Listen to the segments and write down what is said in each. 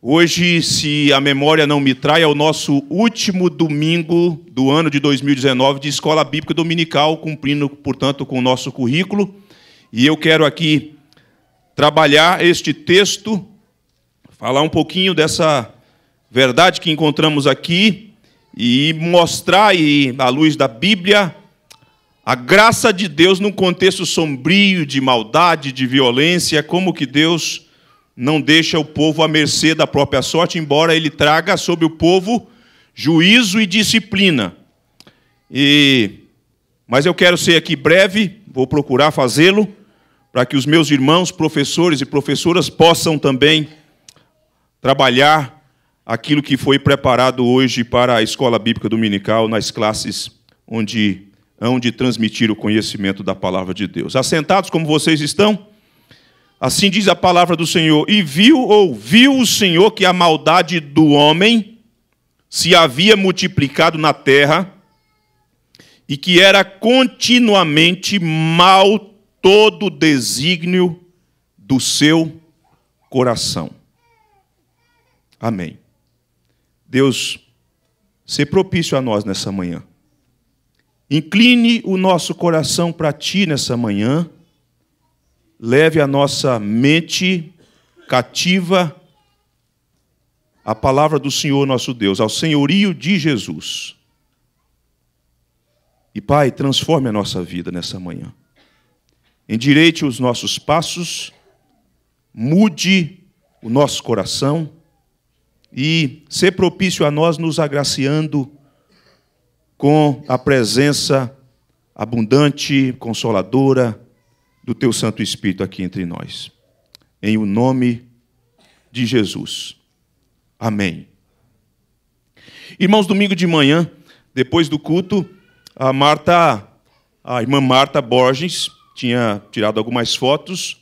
Hoje, se a memória não me trai, é o nosso último domingo do ano de 2019 de Escola Bíblica Dominical, cumprindo, portanto, com o nosso currículo. E eu quero aqui trabalhar este texto, falar um pouquinho dessa verdade que encontramos aqui e mostrar, e, à luz da Bíblia, a graça de Deus num contexto sombrio de maldade, de violência, como que Deus não deixa o povo à mercê da própria sorte, embora ele traga sobre o povo juízo e disciplina. E mas eu quero ser aqui breve, vou procurar fazê-lo para que os meus irmãos professores e professoras possam também trabalhar aquilo que foi preparado hoje para a escola bíblica dominical nas classes onde hão de transmitir o conhecimento da palavra de Deus. Assentados como vocês estão, Assim diz a palavra do Senhor. E viu, ouviu o Senhor que a maldade do homem se havia multiplicado na terra e que era continuamente mal todo o desígnio do seu coração. Amém. Deus, se propício a nós nessa manhã. Incline o nosso coração para ti nessa manhã leve a nossa mente cativa à palavra do Senhor nosso Deus, ao senhorio de Jesus. E, Pai, transforme a nossa vida nessa manhã. Endireite os nossos passos, mude o nosso coração e ser propício a nós nos agraciando com a presença abundante, consoladora, do teu Santo Espírito aqui entre nós. Em o nome de Jesus. Amém. Irmãos, domingo de manhã, depois do culto, a Marta, a irmã Marta Borges, tinha tirado algumas fotos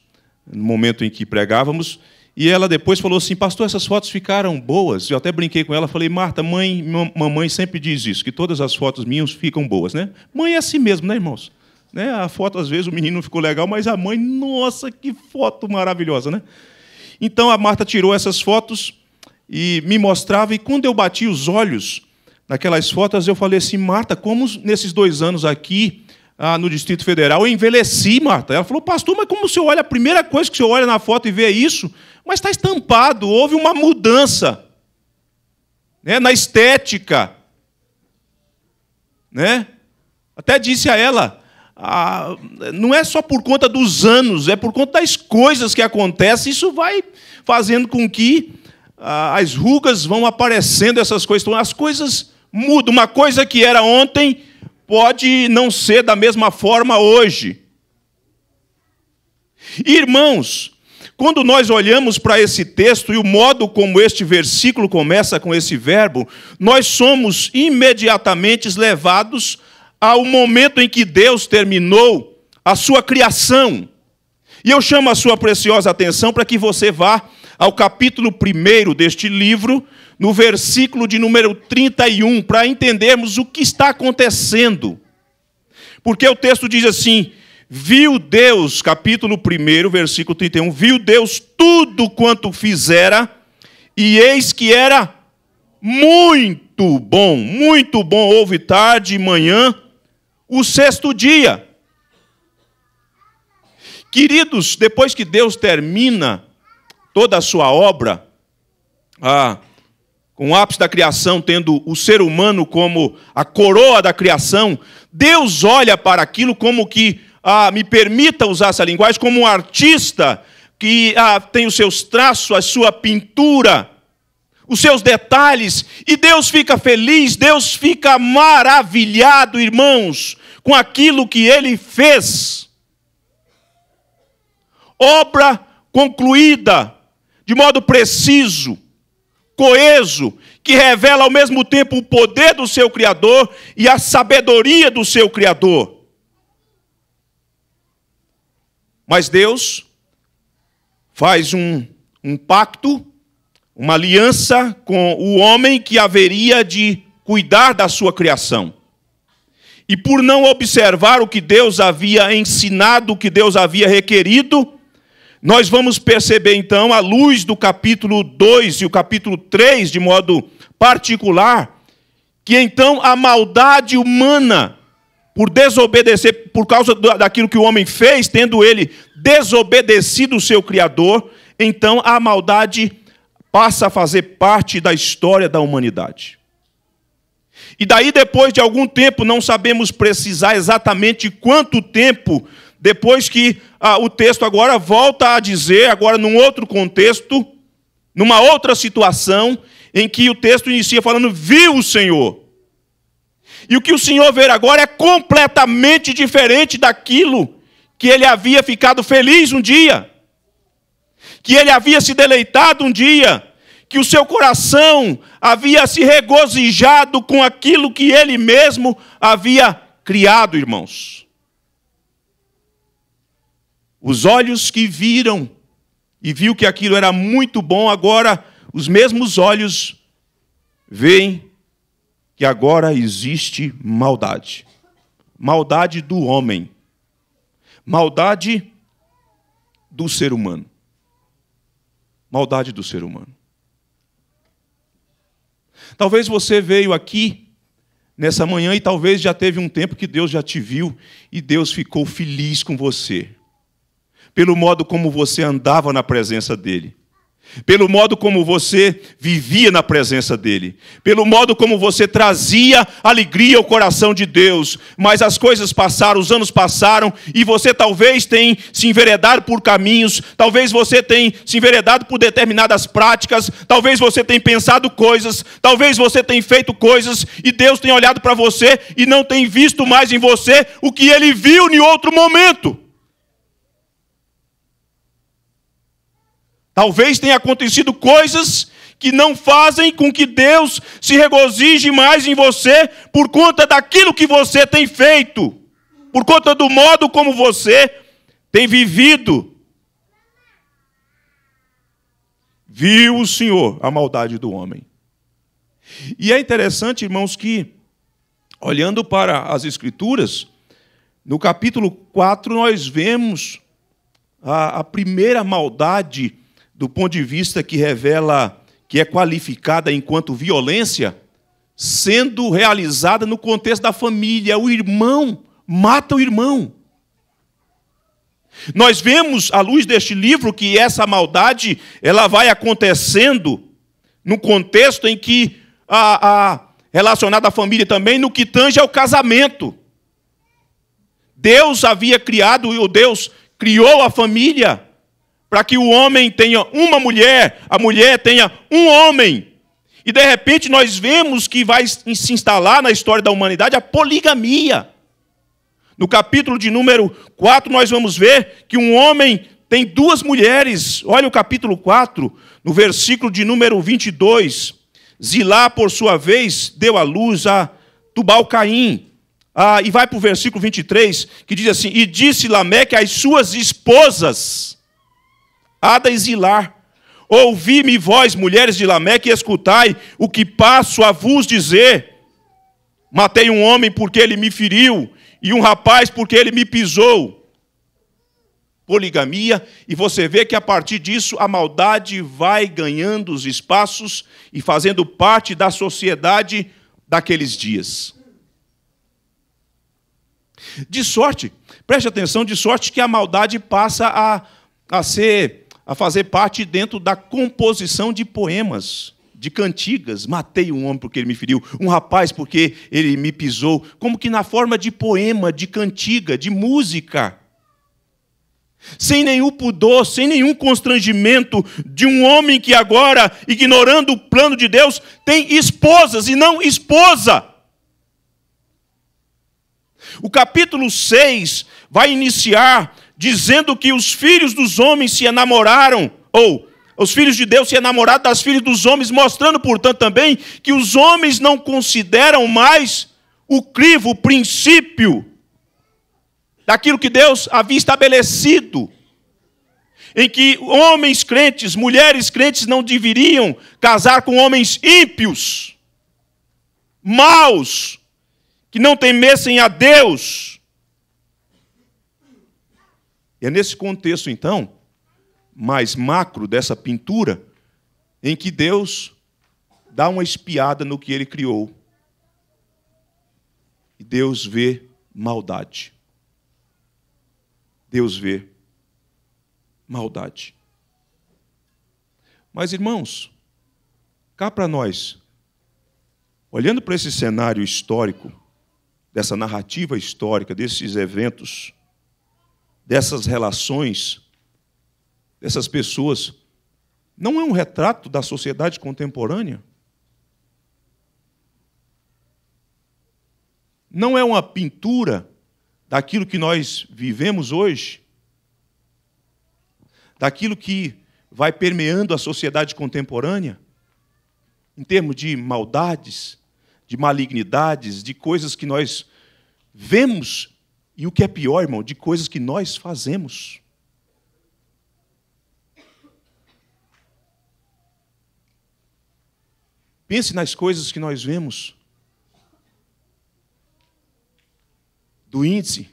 no momento em que pregávamos, e ela depois falou assim: Pastor, essas fotos ficaram boas. Eu até brinquei com ela, falei: Marta, mãe, mamãe sempre diz isso, que todas as fotos minhas ficam boas, né? Mãe é assim mesmo, né, irmãos? Né? A foto, às vezes, o menino não ficou legal, mas a mãe, nossa, que foto maravilhosa, né? Então a Marta tirou essas fotos e me mostrava, e quando eu bati os olhos naquelas fotos, eu falei assim, Marta, como nesses dois anos aqui ah, no Distrito Federal eu envelheci, Marta. Ela falou, pastor, mas como o senhor olha, a primeira coisa que o senhor olha na foto e vê é isso, mas está estampado, houve uma mudança né, na estética. Né? Até disse a ela, ah, não é só por conta dos anos, é por conta das coisas que acontecem. Isso vai fazendo com que ah, as rugas vão aparecendo, essas coisas. Então, as coisas mudam. Uma coisa que era ontem pode não ser da mesma forma hoje. Irmãos, quando nós olhamos para esse texto e o modo como este versículo começa com esse verbo, nós somos imediatamente levados ao momento em que Deus terminou a sua criação. E eu chamo a sua preciosa atenção para que você vá ao capítulo 1 deste livro, no versículo de número 31, para entendermos o que está acontecendo. Porque o texto diz assim: Viu Deus, capítulo 1, versículo 31, viu Deus tudo quanto fizera, e eis que era muito bom, muito bom, houve tarde e manhã o sexto dia. Queridos, depois que Deus termina toda a sua obra, ah, com o ápice da criação, tendo o ser humano como a coroa da criação, Deus olha para aquilo como que, ah, me permita usar essa linguagem, como um artista que ah, tem os seus traços, a sua pintura, os seus detalhes, e Deus fica feliz, Deus fica maravilhado, irmãos, com aquilo que ele fez. Obra concluída de modo preciso, coeso, que revela ao mesmo tempo o poder do seu Criador e a sabedoria do seu Criador. Mas Deus faz um, um pacto uma aliança com o homem que haveria de cuidar da sua criação. E por não observar o que Deus havia ensinado, o que Deus havia requerido, nós vamos perceber então, à luz do capítulo 2 e o capítulo 3, de modo particular, que então a maldade humana, por desobedecer, por causa daquilo que o homem fez, tendo ele desobedecido o seu Criador, então a maldade humana passa a fazer parte da história da humanidade. E daí, depois de algum tempo, não sabemos precisar exatamente quanto tempo, depois que ah, o texto agora volta a dizer, agora num outro contexto, numa outra situação, em que o texto inicia falando: Viu o Senhor. E o que o Senhor ver agora é completamente diferente daquilo que ele havia ficado feliz um dia que ele havia se deleitado um dia, que o seu coração havia se regozijado com aquilo que ele mesmo havia criado, irmãos. Os olhos que viram e viu que aquilo era muito bom, agora os mesmos olhos veem que agora existe maldade. Maldade do homem. Maldade do ser humano maldade do ser humano. Talvez você veio aqui nessa manhã e talvez já teve um tempo que Deus já te viu e Deus ficou feliz com você, pelo modo como você andava na presença dEle pelo modo como você vivia na presença dele, pelo modo como você trazia alegria ao coração de Deus. Mas as coisas passaram, os anos passaram, e você talvez tenha se enveredado por caminhos, talvez você tenha se enveredado por determinadas práticas, talvez você tenha pensado coisas, talvez você tenha feito coisas, e Deus tem olhado para você e não tem visto mais em você o que ele viu em outro momento. Talvez tenha acontecido coisas que não fazem com que Deus se regozije mais em você por conta daquilo que você tem feito, por conta do modo como você tem vivido. Viu o Senhor a maldade do homem. E é interessante, irmãos, que, olhando para as Escrituras, no capítulo 4 nós vemos a, a primeira maldade do ponto de vista que revela que é qualificada enquanto violência, sendo realizada no contexto da família. O irmão mata o irmão. Nós vemos à luz deste livro que essa maldade ela vai acontecendo no contexto em que a, a relacionada à família também no que tange ao casamento. Deus havia criado e o Deus criou a família para que o homem tenha uma mulher, a mulher tenha um homem. E de repente nós vemos que vai se instalar na história da humanidade a poligamia. No capítulo de número 4, nós vamos ver que um homem tem duas mulheres. Olha o capítulo 4, no versículo de número 22. Zilá, por sua vez, deu à luz a Tubal-Caim. Ah, e vai para o versículo 23, que diz assim: E disse Lameque às suas esposas: há de exilar. Ouvi-me vós, mulheres de Lameque, e escutai o que passo a vos dizer. Matei um homem porque ele me feriu, e um rapaz porque ele me pisou. Poligamia, e você vê que a partir disso a maldade vai ganhando os espaços e fazendo parte da sociedade daqueles dias. De sorte, preste atenção, de sorte que a maldade passa a, a ser a fazer parte dentro da composição de poemas, de cantigas. Matei um homem porque ele me feriu, um rapaz porque ele me pisou, como que na forma de poema, de cantiga, de música. Sem nenhum pudor, sem nenhum constrangimento de um homem que agora, ignorando o plano de Deus, tem esposas e não esposa. O capítulo 6 vai iniciar dizendo que os filhos dos homens se enamoraram, ou os filhos de Deus se enamoraram das filhas dos homens, mostrando, portanto, também que os homens não consideram mais o crivo, o princípio daquilo que Deus havia estabelecido. Em que homens crentes, mulheres crentes não deveriam casar com homens ímpios, maus, que não temessem a Deus. É nesse contexto, então, mais macro dessa pintura, em que Deus dá uma espiada no que ele criou. E Deus vê maldade. Deus vê maldade. Mas, irmãos, cá para nós, olhando para esse cenário histórico, dessa narrativa histórica, desses eventos dessas relações, dessas pessoas, não é um retrato da sociedade contemporânea? Não é uma pintura daquilo que nós vivemos hoje? Daquilo que vai permeando a sociedade contemporânea? Em termos de maldades, de malignidades, de coisas que nós vemos e o que é pior, irmão, de coisas que nós fazemos. Pense nas coisas que nós vemos. Do índice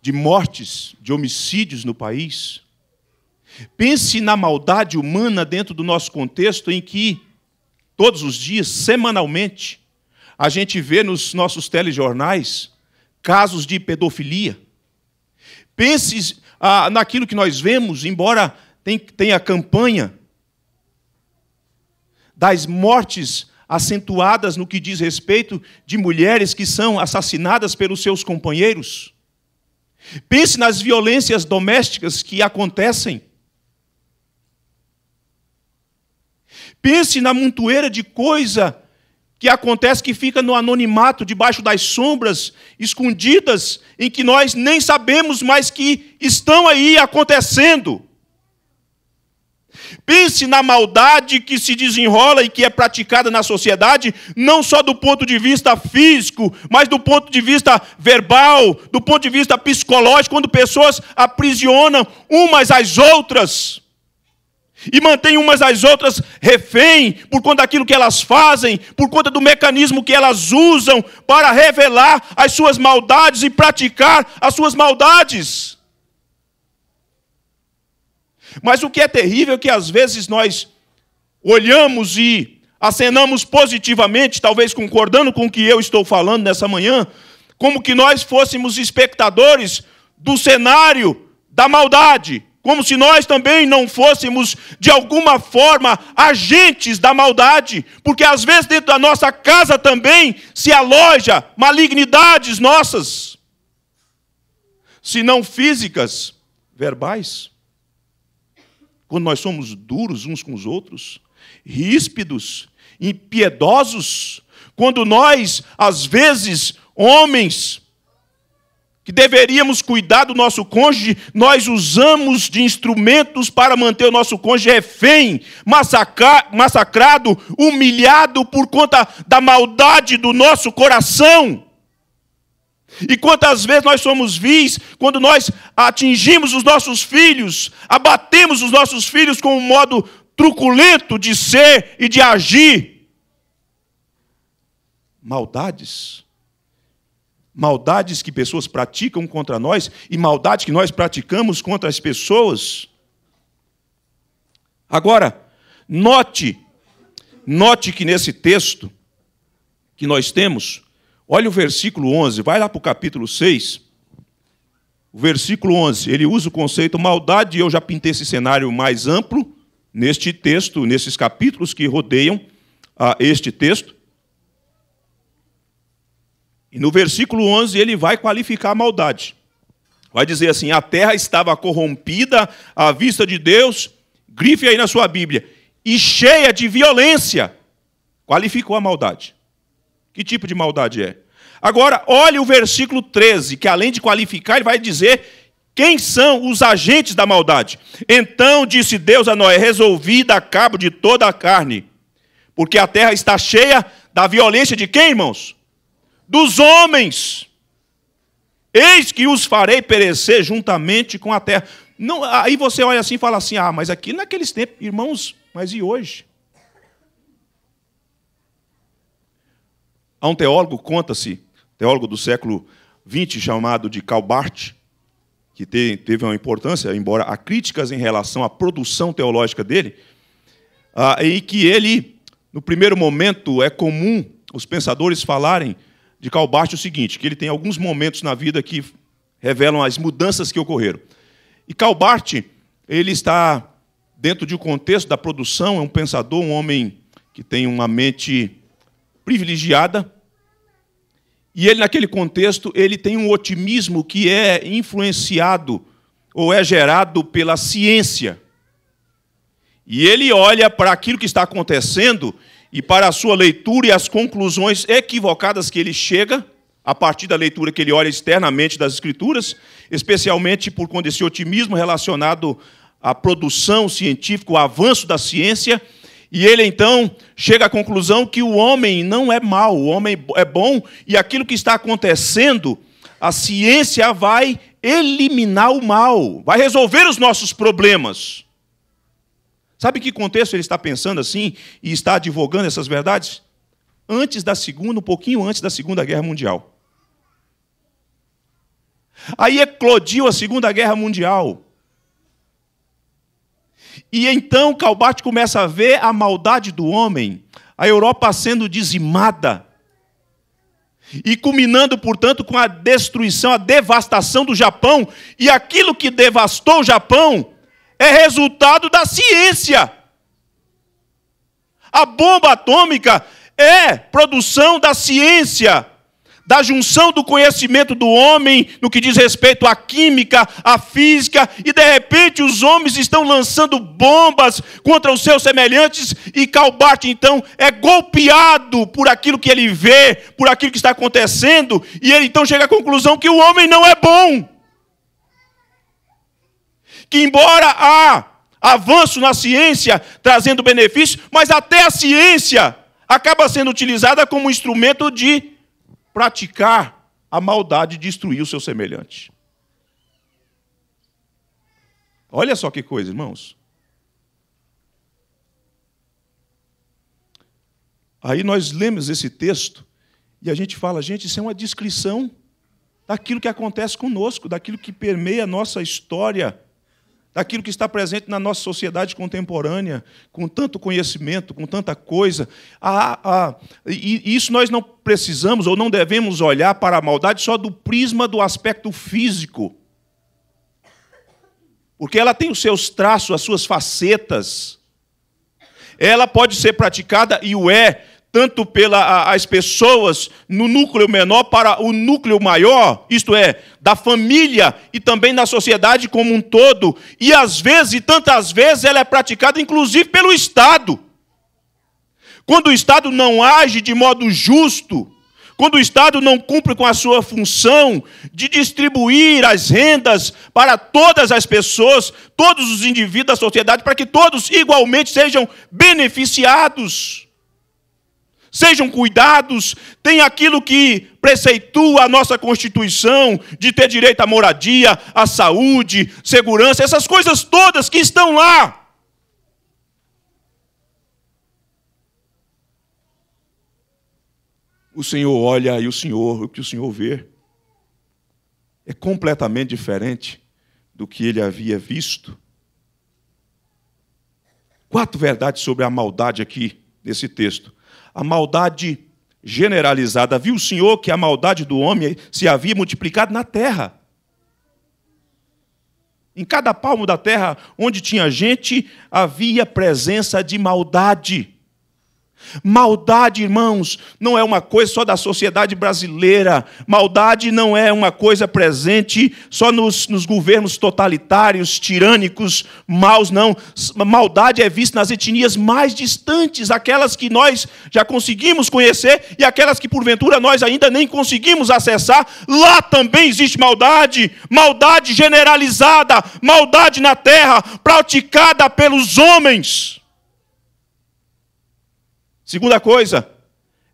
de mortes, de homicídios no país. Pense na maldade humana dentro do nosso contexto em que todos os dias, semanalmente, a gente vê nos nossos telejornais casos de pedofilia. Pense ah, naquilo que nós vemos, embora tenha a campanha das mortes acentuadas no que diz respeito de mulheres que são assassinadas pelos seus companheiros. Pense nas violências domésticas que acontecem. Pense na montoeira de coisa que acontece que fica no anonimato, debaixo das sombras, escondidas, em que nós nem sabemos mais que estão aí acontecendo. Pense na maldade que se desenrola e que é praticada na sociedade, não só do ponto de vista físico, mas do ponto de vista verbal, do ponto de vista psicológico, quando pessoas aprisionam umas às outras e mantém umas às outras refém por conta daquilo que elas fazem, por conta do mecanismo que elas usam para revelar as suas maldades e praticar as suas maldades. Mas o que é terrível é que às vezes nós olhamos e acenamos positivamente, talvez concordando com o que eu estou falando nessa manhã, como que nós fôssemos espectadores do cenário da maldade, como se nós também não fôssemos, de alguma forma, agentes da maldade, porque às vezes dentro da nossa casa também se aloja malignidades nossas, se não físicas, verbais. Quando nós somos duros uns com os outros, ríspidos, impiedosos, quando nós, às vezes, homens, que deveríamos cuidar do nosso cônjuge, nós usamos de instrumentos para manter o nosso cônjuge refém, massacrar, massacrado, humilhado por conta da maldade do nosso coração. E quantas vezes nós somos vis quando nós atingimos os nossos filhos, abatemos os nossos filhos com um modo truculento de ser e de agir. Maldades maldades que pessoas praticam contra nós e maldades que nós praticamos contra as pessoas. Agora, note, note que nesse texto que nós temos, olha o versículo 11, vai lá para o capítulo 6, o versículo 11, ele usa o conceito maldade, e eu já pintei esse cenário mais amplo neste texto, nesses capítulos que rodeiam a este texto, e no versículo 11 ele vai qualificar a maldade. Vai dizer assim: a terra estava corrompida à vista de Deus, grife aí na sua Bíblia, e cheia de violência. Qualificou a maldade. Que tipo de maldade é? Agora, olhe o versículo 13, que além de qualificar, ele vai dizer quem são os agentes da maldade? Então disse Deus a Noé: Resolvi dar cabo de toda a carne, porque a terra está cheia da violência de quem, irmãos? dos homens. Eis que os farei perecer juntamente com a terra. Não, aí você olha assim e fala assim: ah, mas aqui naqueles tempos, irmãos, mas e hoje? Há um teólogo, conta-se, teólogo do século XX, chamado de Calbart, que teve uma importância, embora há críticas em relação à produção teológica dele, ah, e que ele, no primeiro momento, é comum os pensadores falarem de Calbarte o seguinte, que ele tem alguns momentos na vida que revelam as mudanças que ocorreram. E Calbarte, ele está dentro de um contexto da produção, é um pensador, um homem que tem uma mente privilegiada. E ele naquele contexto, ele tem um otimismo que é influenciado ou é gerado pela ciência. E ele olha para aquilo que está acontecendo e para a sua leitura e as conclusões equivocadas que ele chega, a partir da leitura que ele olha externamente das Escrituras, especialmente por conta desse otimismo relacionado à produção científica, o avanço da ciência. E ele então chega à conclusão que o homem não é mau, o homem é bom, e aquilo que está acontecendo, a ciência vai eliminar o mal, vai resolver os nossos problemas. Sabe que contexto ele está pensando assim e está advogando essas verdades? Antes da segunda, um pouquinho antes da Segunda Guerra Mundial. Aí eclodiu é a Segunda Guerra Mundial. E então Calbart começa a ver a maldade do homem, a Europa sendo dizimada. E culminando, portanto, com a destruição, a devastação do Japão. E aquilo que devastou o Japão é resultado da ciência. A bomba atômica é produção da ciência, da junção do conhecimento do homem no que diz respeito à química, à física, e de repente os homens estão lançando bombas contra os seus semelhantes, e Calbart então é golpeado por aquilo que ele vê, por aquilo que está acontecendo, e ele então chega à conclusão que o homem não é bom que, embora há avanço na ciência trazendo benefícios, mas até a ciência acaba sendo utilizada como instrumento de praticar a maldade e destruir o seu semelhante. Olha só que coisa, irmãos. Aí nós lemos esse texto e a gente fala, gente, isso é uma descrição daquilo que acontece conosco, daquilo que permeia a nossa história daquilo que está presente na nossa sociedade contemporânea, com tanto conhecimento, com tanta coisa. ah, ah, e isso nós não precisamos ou não devemos olhar para a maldade só do prisma do aspecto físico. Porque ela tem os seus traços, as suas facetas. Ela pode ser praticada e o é tanto pelas pessoas no núcleo menor para o núcleo maior, isto é, da família e também da sociedade como um todo. E às vezes, e tantas vezes, ela é praticada inclusive pelo Estado. Quando o Estado não age de modo justo, quando o Estado não cumpre com a sua função de distribuir as rendas para todas as pessoas, todos os indivíduos da sociedade, para que todos igualmente sejam beneficiados sejam cuidados, tem aquilo que preceitua a nossa Constituição de ter direito à moradia, à saúde, segurança, essas coisas todas que estão lá. O Senhor olha e o Senhor, o que o Senhor vê, é completamente diferente do que ele havia visto. Quatro verdades sobre a maldade aqui nesse texto a maldade generalizada. Viu o Senhor que a maldade do homem se havia multiplicado na terra. Em cada palmo da terra onde tinha gente, havia presença de maldade. Maldade, irmãos, não é uma coisa só da sociedade brasileira. Maldade não é uma coisa presente só nos, nos, governos totalitários, tirânicos, maus, não. Maldade é vista nas etnias mais distantes, aquelas que nós já conseguimos conhecer e aquelas que porventura nós ainda nem conseguimos acessar. Lá também existe maldade, maldade generalizada, maldade na terra, praticada pelos homens. Segunda coisa,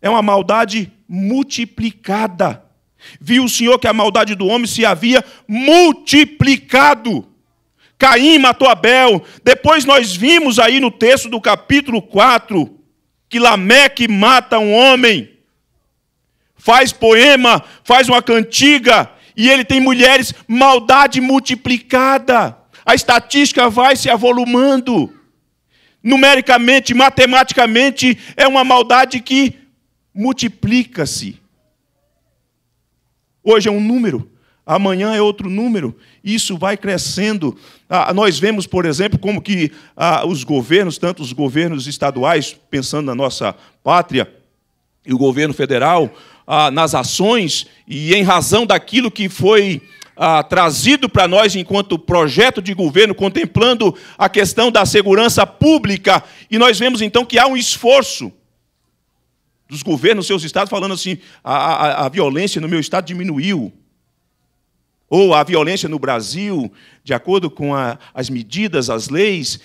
é uma maldade multiplicada. Viu o Senhor que a maldade do homem se havia multiplicado. Caim matou Abel. Depois nós vimos aí no texto do capítulo 4 que Lameque mata um homem. Faz poema, faz uma cantiga e ele tem mulheres, maldade multiplicada. A estatística vai se avolumando numericamente, matematicamente, é uma maldade que multiplica-se. Hoje é um número, amanhã é outro número, isso vai crescendo. Ah, nós vemos, por exemplo, como que ah, os governos, tanto os governos estaduais, pensando na nossa pátria, e o governo federal, ah, nas ações, e em razão daquilo que foi ah, trazido para nós enquanto projeto de governo, contemplando a questão da segurança pública. E nós vemos então que há um esforço dos governos, seus estados, falando assim: a, a, a violência no meu estado diminuiu. Ou a violência no Brasil, de acordo com a, as medidas, as leis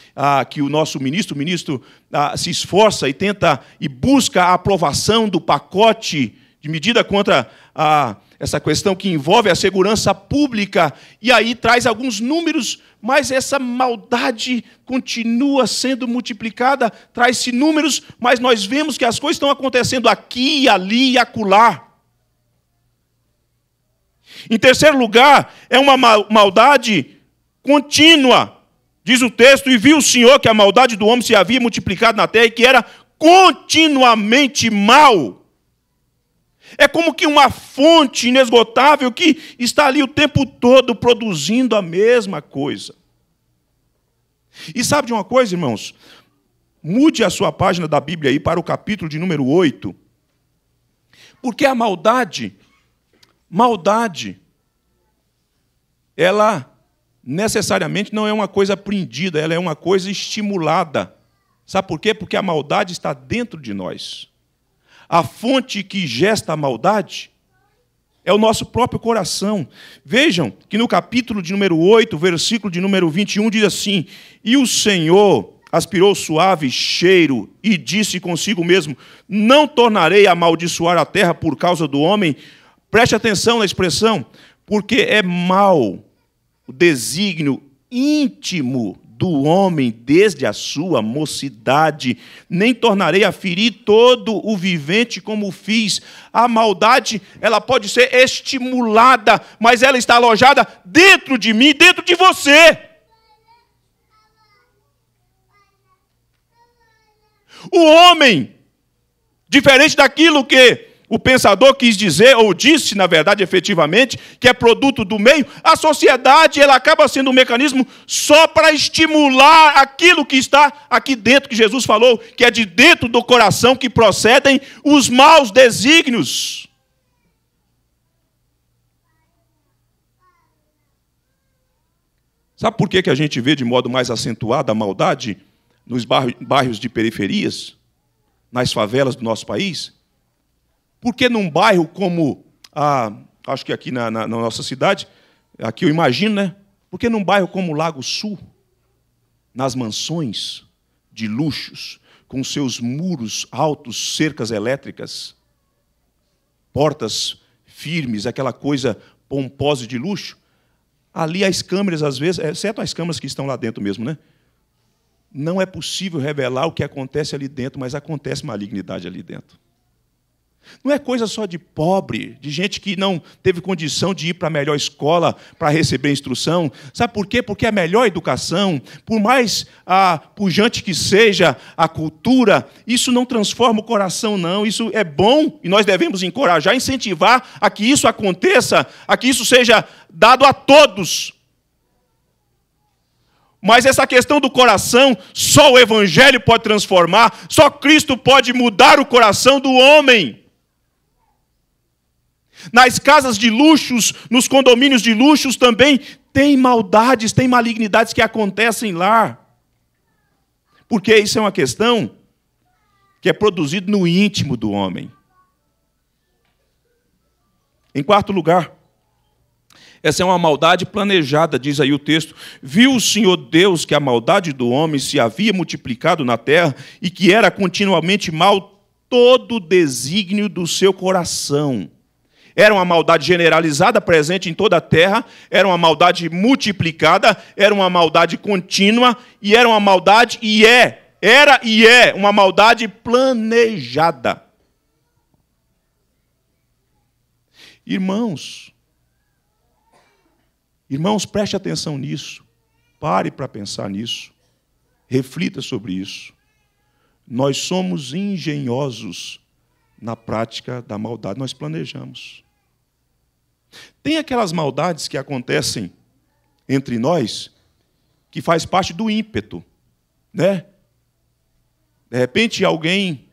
que o nosso ministro, o ministro se esforça e tenta e busca a aprovação do pacote de medida contra a essa questão que envolve a segurança pública, e aí traz alguns números, mas essa maldade continua sendo multiplicada, traz-se números, mas nós vemos que as coisas estão acontecendo aqui, ali e acolá. Em terceiro lugar, é uma maldade contínua. Diz o texto: E viu o Senhor que a maldade do homem se havia multiplicado na terra e que era continuamente mal. É como que uma fonte inesgotável que está ali o tempo todo produzindo a mesma coisa. E sabe de uma coisa, irmãos? Mude a sua página da Bíblia aí para o capítulo de número 8. Porque a maldade, maldade, ela necessariamente não é uma coisa aprendida, ela é uma coisa estimulada. Sabe por quê? Porque a maldade está dentro de nós a fonte que gesta a maldade? É o nosso próprio coração. Vejam que no capítulo de número 8, versículo de número 21, diz assim: E o Senhor aspirou suave cheiro e disse consigo mesmo: Não tornarei a amaldiçoar a terra por causa do homem. Preste atenção na expressão, porque é mal o desígnio íntimo do homem desde a sua mocidade, nem tornarei a ferir todo o vivente como fiz. A maldade, ela pode ser estimulada, mas ela está alojada dentro de mim, dentro de você. O homem, diferente daquilo que o pensador quis dizer, ou disse, na verdade, efetivamente, que é produto do meio. A sociedade ela acaba sendo um mecanismo só para estimular aquilo que está aqui dentro, que Jesus falou, que é de dentro do coração que procedem os maus desígnios. Sabe por que, que a gente vê de modo mais acentuado a maldade nos bairros de periferias, nas favelas do nosso país? Porque num bairro como, a, acho que aqui na, na, na nossa cidade, aqui eu imagino, né? Porque num bairro como Lago Sul, nas mansões de luxos, com seus muros altos, cercas elétricas, portas firmes, aquela coisa pomposa de luxo, ali as câmeras, às vezes, exceto as câmeras que estão lá dentro mesmo, né? Não é possível revelar o que acontece ali dentro, mas acontece malignidade ali dentro. Não é coisa só de pobre, de gente que não teve condição de ir para a melhor escola para receber instrução. Sabe por quê? Porque a melhor educação, por mais ah, pujante que seja a cultura, isso não transforma o coração, não. Isso é bom e nós devemos encorajar, incentivar a que isso aconteça, a que isso seja dado a todos. Mas essa questão do coração, só o Evangelho pode transformar, só Cristo pode mudar o coração do homem. Nas casas de luxos, nos condomínios de luxos também tem maldades, tem malignidades que acontecem lá. Porque isso é uma questão que é produzida no íntimo do homem. Em quarto lugar, essa é uma maldade planejada, diz aí o texto. Viu o Senhor Deus que a maldade do homem se havia multiplicado na terra e que era continuamente mal todo o desígnio do seu coração. Era uma maldade generalizada, presente em toda a terra, era uma maldade multiplicada, era uma maldade contínua e era uma maldade e é, era e é uma maldade planejada. Irmãos, irmãos, preste atenção nisso. Pare para pensar nisso. Reflita sobre isso. Nós somos engenhosos na prática da maldade. Nós planejamos. Tem aquelas maldades que acontecem entre nós que faz parte do ímpeto, né? De repente alguém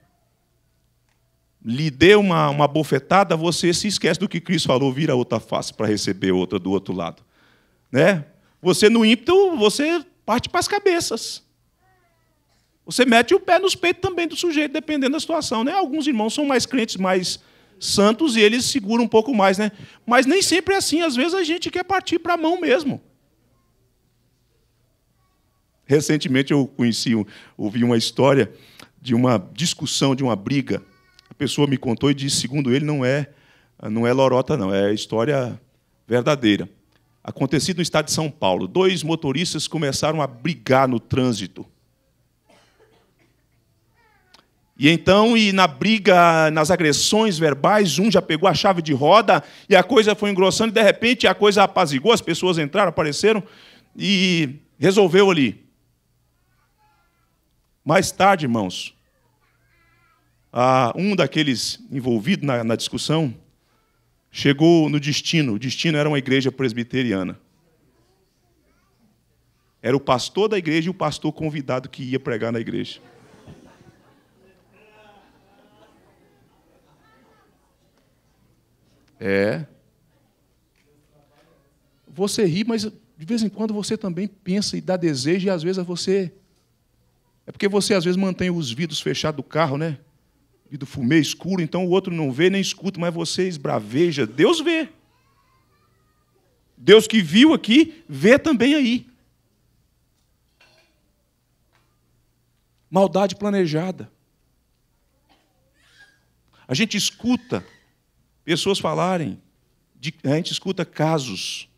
lhe deu uma, uma bofetada, você se esquece do que Cristo falou, vira outra face para receber outra do outro lado, né? Você no ímpeto, você parte para as cabeças. Você mete o pé nos peitos também do sujeito, dependendo da situação, né? Alguns irmãos são mais crentes, mais santos e eles seguram um pouco mais, né? Mas nem sempre é assim, às vezes a gente quer partir para a mão mesmo. Recentemente eu conheci, ouvi uma história de uma discussão, de uma briga. A pessoa me contou e disse, segundo ele, não é, não é lorota, não, é história verdadeira. Acontecido no estado de São Paulo, dois motoristas começaram a brigar no trânsito. E então, e na briga, nas agressões verbais, um já pegou a chave de roda e a coisa foi engrossando, e de repente a coisa apazigou, as pessoas entraram, apareceram e resolveu ali. Mais tarde, irmãos, um daqueles envolvidos na, na discussão chegou no destino. O destino era uma igreja presbiteriana. Era o pastor da igreja e o pastor convidado que ia pregar na igreja. É. Você ri, mas de vez em quando você também pensa e dá desejo, e às vezes você. É porque você às vezes mantém os vidros fechados do carro, né? E do fumê escuro, então o outro não vê nem escuta, mas você esbraveja. Deus vê. Deus que viu aqui, vê também aí. Maldade planejada. A gente escuta pessoas falarem. a gente escuta casos.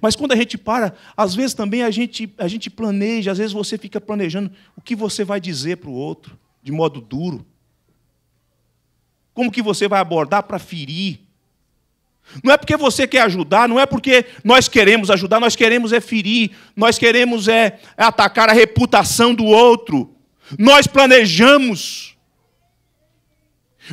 Mas quando a gente para, às vezes também a gente, a gente planeja, às vezes você fica planejando o que você vai dizer para o outro, de modo duro. Como que você vai abordar para ferir? Não é porque você quer ajudar, não é porque nós queremos ajudar, nós queremos é ferir, nós queremos é, é atacar a reputação do outro. Nós planejamos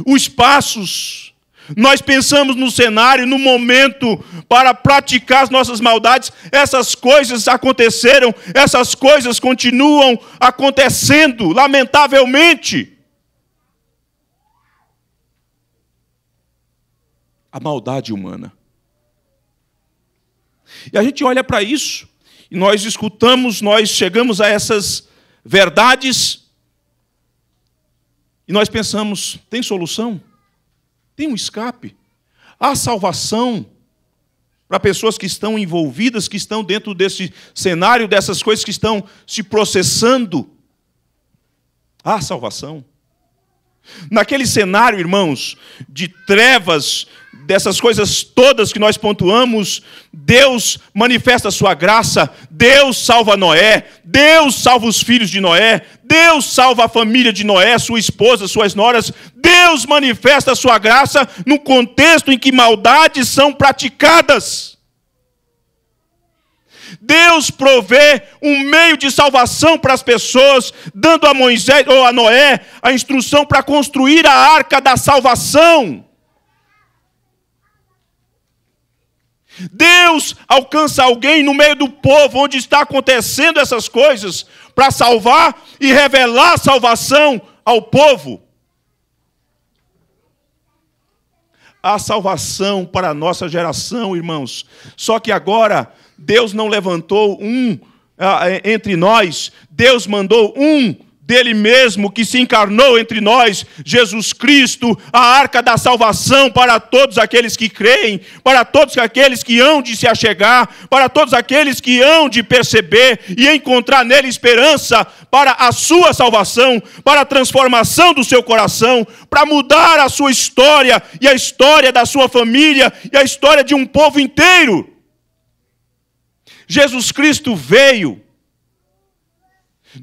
os passos nós pensamos no cenário, no momento, para praticar as nossas maldades. Essas coisas aconteceram, essas coisas continuam acontecendo, lamentavelmente. A maldade humana. E a gente olha para isso, e nós escutamos, nós chegamos a essas verdades, e nós pensamos: tem solução? Tem um escape. Há salvação para pessoas que estão envolvidas, que estão dentro desse cenário, dessas coisas que estão se processando. Há salvação. Naquele cenário, irmãos, de trevas, dessas coisas todas que nós pontuamos, Deus manifesta a sua graça, Deus salva Noé, Deus salva os filhos de Noé, Deus salva a família de Noé, sua esposa, suas noras, Deus manifesta a sua graça no contexto em que maldades são praticadas. Deus provê um meio de salvação para as pessoas, dando a Moisés ou a Noé a instrução para construir a arca da salvação. Deus alcança alguém no meio do povo onde está acontecendo essas coisas para salvar e revelar a salvação ao povo. A salvação para a nossa geração, irmãos. Só que agora Deus não levantou um ah, é, entre nós, Deus mandou um dele mesmo que se encarnou entre nós, Jesus Cristo, a arca da salvação para todos aqueles que creem, para todos aqueles que hão de se achegar, para todos aqueles que hão de perceber e encontrar nele esperança para a sua salvação, para a transformação do seu coração, para mudar a sua história e a história da sua família e a história de um povo inteiro. Jesus Cristo veio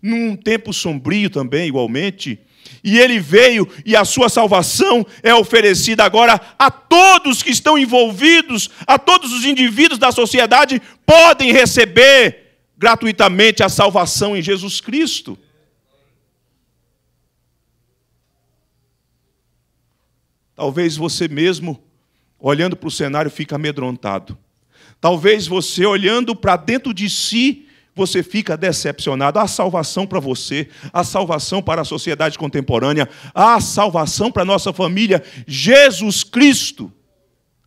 num tempo sombrio também, igualmente, e ele veio e a sua salvação é oferecida agora a todos que estão envolvidos, a todos os indivíduos da sociedade podem receber gratuitamente a salvação em Jesus Cristo. Talvez você mesmo, olhando para o cenário, fique amedrontado. Talvez você, olhando para dentro de si, você fica decepcionado. Há salvação para você, há salvação para a sociedade contemporânea, há salvação para a nossa família. Jesus Cristo,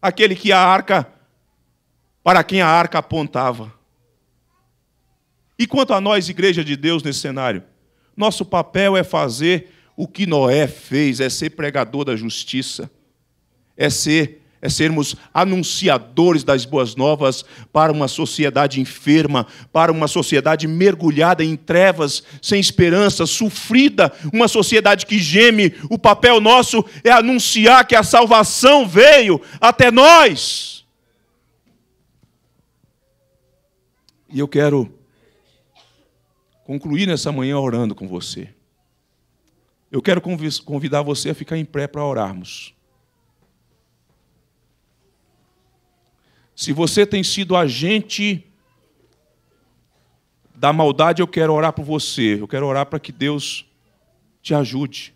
aquele que a arca, para quem a arca apontava. E quanto a nós, Igreja de Deus, nesse cenário? Nosso papel é fazer o que Noé fez, é ser pregador da justiça, é ser é sermos anunciadores das boas novas para uma sociedade enferma, para uma sociedade mergulhada em trevas, sem esperança, sofrida, uma sociedade que geme. O papel nosso é anunciar que a salvação veio até nós. E eu quero concluir nessa manhã orando com você. Eu quero convidar você a ficar em pré para orarmos. Se você tem sido agente da maldade, eu quero orar por você. Eu quero orar para que Deus te ajude.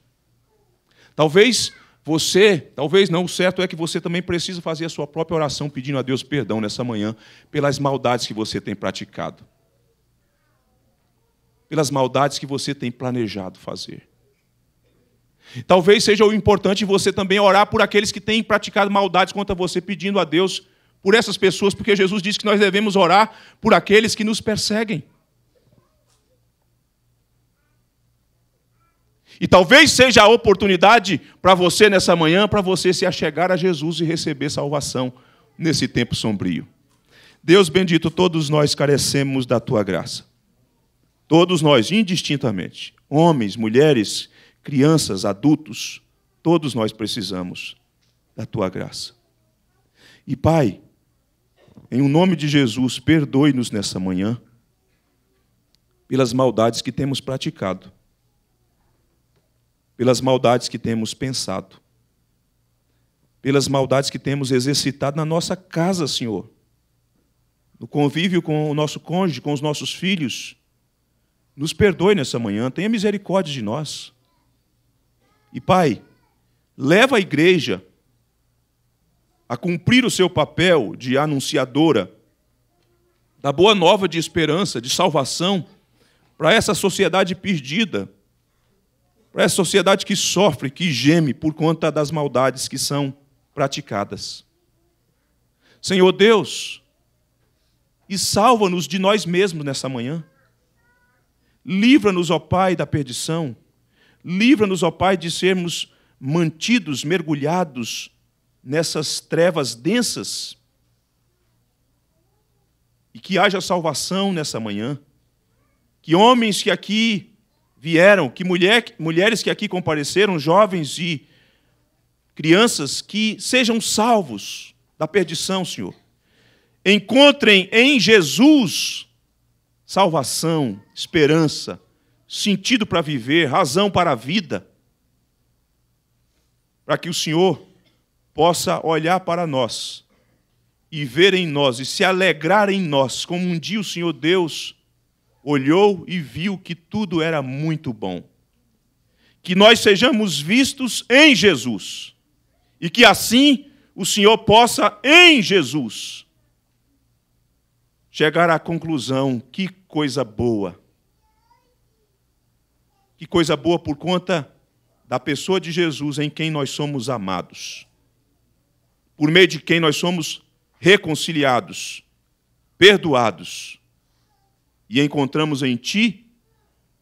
Talvez você, talvez não, o certo é que você também precisa fazer a sua própria oração pedindo a Deus perdão nessa manhã pelas maldades que você tem praticado. Pelas maldades que você tem planejado fazer. Talvez seja o importante você também orar por aqueles que têm praticado maldades contra você, pedindo a Deus por essas pessoas, porque Jesus disse que nós devemos orar por aqueles que nos perseguem. E talvez seja a oportunidade para você nessa manhã, para você se achegar a Jesus e receber salvação nesse tempo sombrio. Deus bendito, todos nós carecemos da tua graça. Todos nós, indistintamente, homens, mulheres, crianças, adultos, todos nós precisamos da tua graça. E Pai, em o um nome de Jesus, perdoe-nos nessa manhã pelas maldades que temos praticado, pelas maldades que temos pensado, pelas maldades que temos exercitado na nossa casa, Senhor, no convívio com o nosso cônjuge, com os nossos filhos. Nos perdoe nessa manhã, tenha misericórdia de nós. E, Pai, leva a igreja a cumprir o seu papel de anunciadora da boa nova de esperança, de salvação, para essa sociedade perdida, para essa sociedade que sofre, que geme por conta das maldades que são praticadas. Senhor Deus, e salva-nos de nós mesmos nessa manhã. Livra-nos, ó Pai, da perdição. Livra-nos, ó Pai, de sermos mantidos, mergulhados nessas trevas densas e que haja salvação nessa manhã. Que homens que aqui vieram, que mulher, mulheres que aqui compareceram, jovens e crianças, que sejam salvos da perdição, Senhor. Encontrem em Jesus salvação, esperança, sentido para viver, razão para a vida, para que o Senhor possa olhar para nós e ver em nós e se alegrar em nós, como um dia o Senhor Deus olhou e viu que tudo era muito bom. Que nós sejamos vistos em Jesus e que assim o Senhor possa, em Jesus, chegar à conclusão: que coisa boa! Que coisa boa por conta da pessoa de Jesus em quem nós somos amados por meio de quem nós somos reconciliados, perdoados e encontramos em Ti,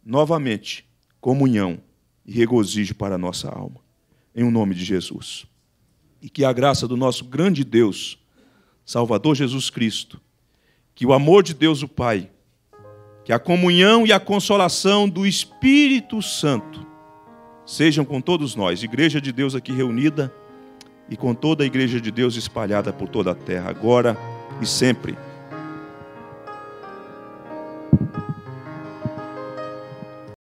novamente, comunhão e regozijo para a nossa alma. Em o um nome de Jesus. E que a graça do nosso grande Deus, Salvador Jesus Cristo, que o amor de Deus o Pai, que a comunhão e a consolação do Espírito Santo sejam com todos nós, Igreja de Deus aqui reunida e com toda a igreja de Deus espalhada por toda a terra, agora e sempre.